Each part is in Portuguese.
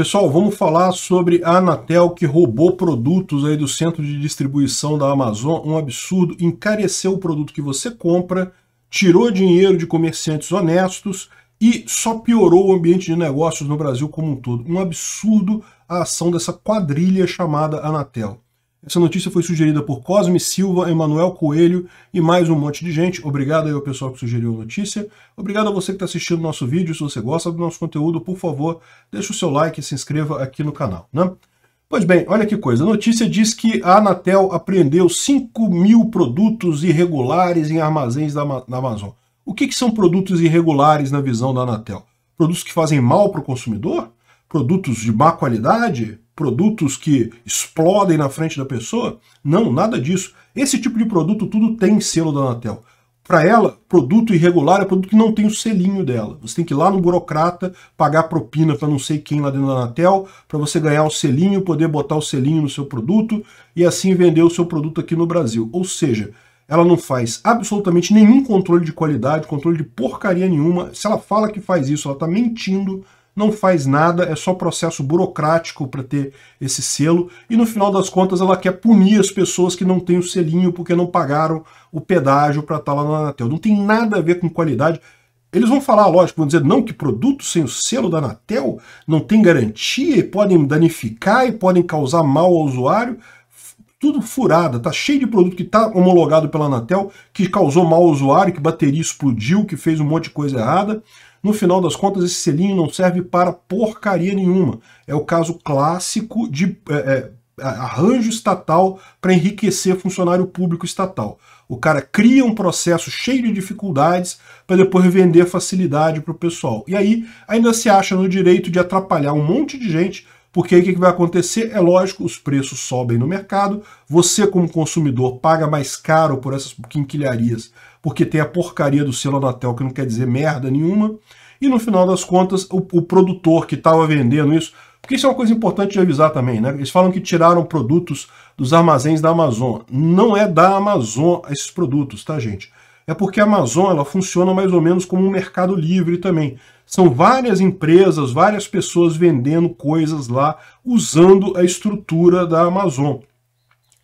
Pessoal, vamos falar sobre a Anatel que roubou produtos aí do centro de distribuição da Amazon, um absurdo, encareceu o produto que você compra, tirou dinheiro de comerciantes honestos e só piorou o ambiente de negócios no Brasil como um todo. Um absurdo a ação dessa quadrilha chamada Anatel. Essa notícia foi sugerida por Cosme Silva, Emanuel Coelho e mais um monte de gente. Obrigado aí ao pessoal que sugeriu a notícia. Obrigado a você que está assistindo nosso vídeo. Se você gosta do nosso conteúdo, por favor, deixe o seu like e se inscreva aqui no canal. Né? Pois bem, olha que coisa. A notícia diz que a Anatel apreendeu 5 mil produtos irregulares em armazéns da, da Amazon. O que, que são produtos irregulares na visão da Anatel? Produtos que fazem mal para o consumidor? Produtos de má qualidade? produtos que explodem na frente da pessoa. Não, nada disso. Esse tipo de produto tudo tem selo da Anatel. Para ela, produto irregular é produto que não tem o selinho dela. Você tem que ir lá no burocrata, pagar propina para não sei quem lá dentro da Anatel, para você ganhar o selinho, poder botar o selinho no seu produto e assim vender o seu produto aqui no Brasil. Ou seja, ela não faz absolutamente nenhum controle de qualidade, controle de porcaria nenhuma. Se ela fala que faz isso, ela está mentindo não faz nada, é só processo burocrático para ter esse selo, e no final das contas ela quer punir as pessoas que não têm o selinho porque não pagaram o pedágio para estar tá lá na Anatel. Não tem nada a ver com qualidade. Eles vão falar, lógico, vão dizer, não, que produtos sem o selo da Anatel não tem garantia e podem danificar e podem causar mal ao usuário. Tudo furada, tá cheio de produto que está homologado pela Anatel, que causou mal ao usuário, que bateria explodiu, que fez um monte de coisa errada. No final das contas, esse selinho não serve para porcaria nenhuma. É o caso clássico de é, é, arranjo estatal para enriquecer funcionário público estatal. O cara cria um processo cheio de dificuldades para depois vender facilidade para o pessoal. E aí ainda se acha no direito de atrapalhar um monte de gente porque aí o que vai acontecer? É lógico, os preços sobem no mercado, você como consumidor paga mais caro por essas quinquilharias porque tem a porcaria do selo Anatel que não quer dizer merda nenhuma. E no final das contas, o, o produtor que estava vendendo isso, porque isso é uma coisa importante de avisar também, né? Eles falam que tiraram produtos dos armazéns da Amazon. Não é da Amazon esses produtos, tá, gente? É porque a Amazon ela funciona mais ou menos como um mercado livre também. São várias empresas, várias pessoas vendendo coisas lá, usando a estrutura da Amazon.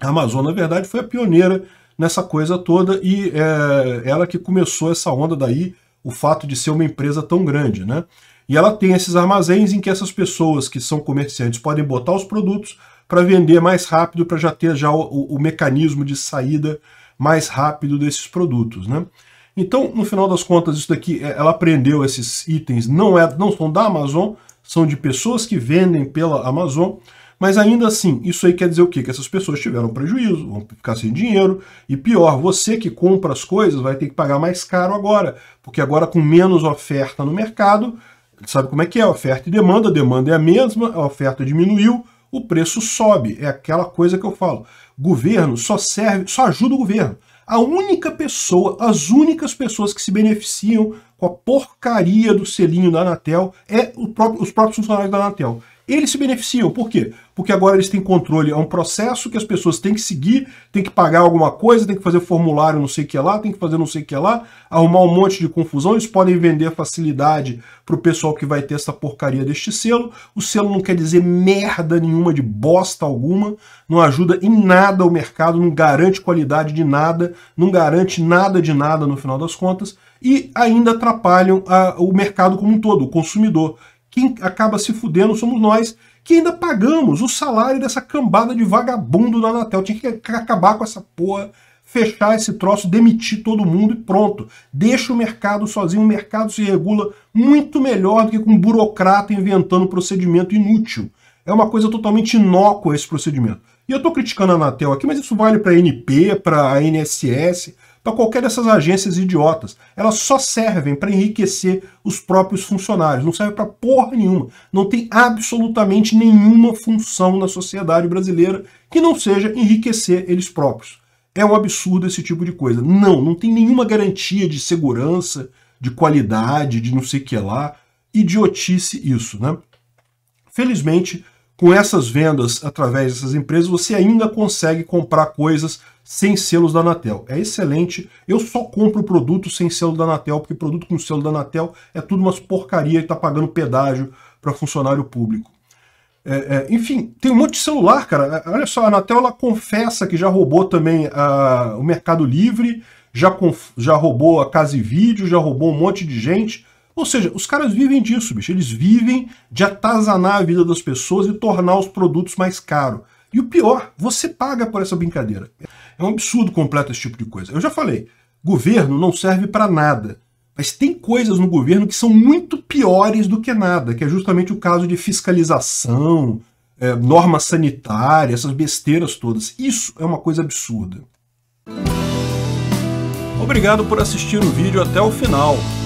A Amazon, na verdade, foi a pioneira nessa coisa toda e é, ela que começou essa onda daí, o fato de ser uma empresa tão grande, né? E ela tem esses armazéns em que essas pessoas que são comerciantes podem botar os produtos para vender mais rápido, para já ter já o, o, mecanismo de saída mais rápido desses produtos, né? Então, no final das contas, isso daqui, é, ela aprendeu esses itens, não, é, não são da Amazon, são de pessoas que vendem pela Amazon, mas ainda assim, isso aí quer dizer o quê? Que essas pessoas tiveram prejuízo, vão ficar sem dinheiro. E pior, você que compra as coisas vai ter que pagar mais caro agora, porque agora com menos oferta no mercado, sabe como é que é? Oferta e demanda, a demanda é a mesma, a oferta diminuiu, o preço sobe. É aquela coisa que eu falo. Governo só serve, só ajuda o governo. A única pessoa, as únicas pessoas que se beneficiam com a porcaria do selinho da Anatel é próprio, os próprios funcionários da Anatel eles se beneficiam. Por quê? Porque agora eles têm controle. É um processo que as pessoas têm que seguir, têm que pagar alguma coisa, têm que fazer formulário não sei o que lá, têm que fazer não sei o que lá, arrumar um monte de confusão. Eles podem vender facilidade para o pessoal que vai ter essa porcaria deste selo. O selo não quer dizer merda nenhuma, de bosta alguma, não ajuda em nada o mercado, não garante qualidade de nada, não garante nada de nada no final das contas e ainda atrapalham a, o mercado como um todo, o consumidor. Quem acaba se fudendo somos nós, que ainda pagamos o salário dessa cambada de vagabundo da Anatel. Tinha que acabar com essa porra, fechar esse troço, demitir todo mundo e pronto. Deixa o mercado sozinho, o mercado se regula muito melhor do que com um burocrata inventando procedimento inútil. É uma coisa totalmente inócua esse procedimento. E eu estou criticando a Anatel aqui, mas isso vale para a NP, para a NSS, para então, qualquer dessas agências idiotas, elas só servem para enriquecer os próprios funcionários, não serve para porra nenhuma. Não tem absolutamente nenhuma função na sociedade brasileira que não seja enriquecer eles próprios. É um absurdo esse tipo de coisa. Não, não tem nenhuma garantia de segurança, de qualidade, de não sei o que lá. Idiotice isso, né? Felizmente, com essas vendas através dessas empresas, você ainda consegue comprar coisas sem selos da Anatel. É excelente. Eu só compro produto sem selo da Anatel, porque produto com selo da Anatel é tudo umas porcaria e está pagando pedágio para funcionário público. É, é, enfim, tem um monte de celular, cara. É, olha só, a Anatel ela confessa que já roubou também a, o Mercado Livre, já, já roubou a Casa e Vídeo, já roubou um monte de gente ou seja, os caras vivem disso, bicho. Eles vivem de atazanar a vida das pessoas e tornar os produtos mais caros. E o pior, você paga por essa brincadeira. É um absurdo completo esse tipo de coisa. Eu já falei, governo não serve para nada. Mas tem coisas no governo que são muito piores do que nada, que é justamente o caso de fiscalização, é, norma sanitária, essas besteiras todas. Isso é uma coisa absurda. Obrigado por assistir o vídeo até o final.